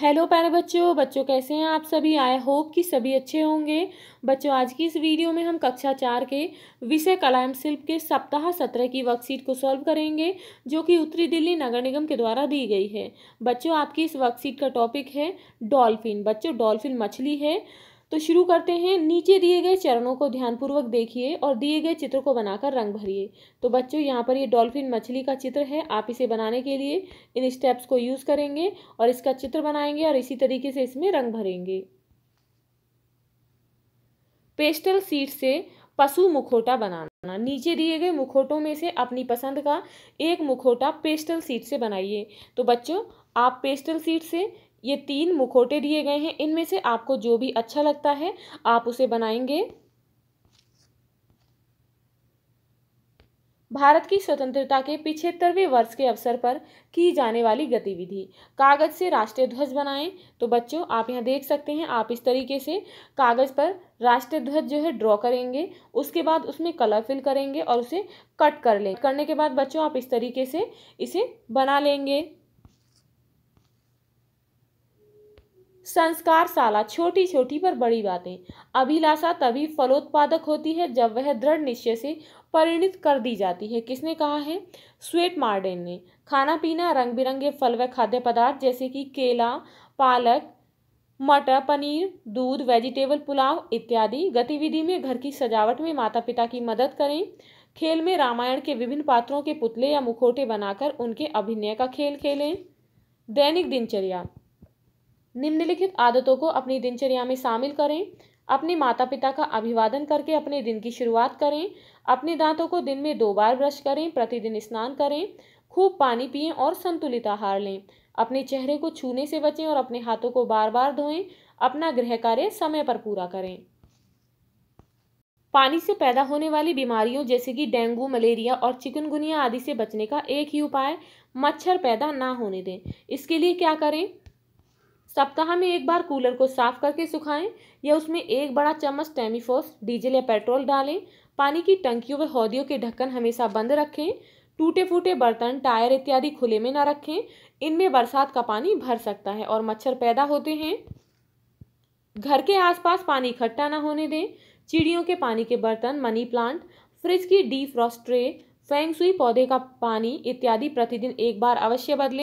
hello प्यारे बच्चों बच्चों कैसे हैं आप सभी आई होप कि सभी अच्छे होंगे बच्चों आज की इस वीडियो में हम कक्षा चार के विषय कला एवं शिल्प के सप्ताह सत्रह की वर्कशीट को सॉल्व करेंगे जो कि उत्तरी दिल्ली नगर निगम के द्वारा दी गई है बच्चों आपकी इस वर्कशीट का टॉपिक है डॉल्फिन बच्चों डॉल्फिन मछली है तो शुरू करते हैं नीचे दिए गए चरणों को ध्यानपूर्वक देखिए और दिए गए चित्र को बनाकर रंग भरिए तो बच्चों यहाँ पर ये डॉल्फिन मछली का चित्र है आप इसे बनाने के लिए इन स्टेप्स को यूज़ करेंगे और इसका चित्र बनाएंगे और इसी तरीके से इसमें रंग भरेंगे पेस्टल सीट से पशु मुखोटा बनाना नीचे दिए गए मुखोटों में से अपनी पसंद का एक मुखोटा पेस्टल सीट से बनाइए तो बच्चों आप पेस्टल सीट से ये तीन मुखोटे दिए गए हैं इनमें से आपको जो भी अच्छा लगता है आप उसे बनाएंगे भारत की स्वतंत्रता के पिछहत्तरवें वर्ष के अवसर पर की जाने वाली गतिविधि कागज से राष्ट्रीय ध्वज बनाएं तो बच्चों आप यहाँ देख सकते हैं आप इस तरीके से कागज पर राष्ट्रीय ध्वज जो है ड्रॉ करेंगे उसके बाद उसमें कलर फिल करेंगे और उसे कट कर लें करने के बाद बच्चों आप इस तरीके से इसे बना लेंगे संस्कार साला छोटी छोटी पर बड़ी बातें अभिलाषा तभी फलोत्पादक होती है जब वह दृढ़ निश्चय से परिणित कर दी जाती है किसने कहा है स्वेट मार्डेन ने खाना पीना रंग बिरंगे फल व खाद्य पदार्थ जैसे कि केला पालक मटर पनीर दूध वेजिटेबल पुलाव इत्यादि गतिविधि में घर की सजावट में माता पिता की मदद करें खेल में रामायण के विभिन्न पात्रों के पुतले या मुखोटे बनाकर उनके अभिनय का खेल खेलें दैनिक दिनचर्या निम्नलिखित आदतों को अपनी दिनचर्या में शामिल करें अपने माता पिता का अभिवादन करके अपने दिन की शुरुआत करें अपने दांतों को दिन में दो बार ब्रश करें प्रतिदिन स्नान करें खूब पानी पिए और संतुलित आहार लें अपने चेहरे को छूने से बचें और अपने हाथों को बार बार धोएं अपना गृह कार्य समय पर पूरा करें पानी से पैदा होने वाली बीमारियों जैसे कि डेंगू मलेरिया और चिकनगुनिया आदि से बचने का एक ही उपाय मच्छर पैदा ना होने दें इसके लिए क्या करें सप्ताह में एक बार कूलर को साफ करके सुखाएं या उसमें एक बड़ा चम्मच टेमीफोस डीजल या पेट्रोल डालें पानी की टंकियों व हौदियों के ढक्कन हमेशा बंद रखें टूटे फूटे बर्तन टायर इत्यादि खुले में ना रखें इनमें बरसात का पानी भर सकता है और मच्छर पैदा होते हैं घर के आसपास पानी इकट्ठा ना होने दें चिड़ियों के पानी के बर्तन मनी प्लांट फ्रिज की डी फ्रॉस्ट्रे फेंगसुई पौधे का पानी इत्यादि प्रतिदिन एक बार अवश्य बदलें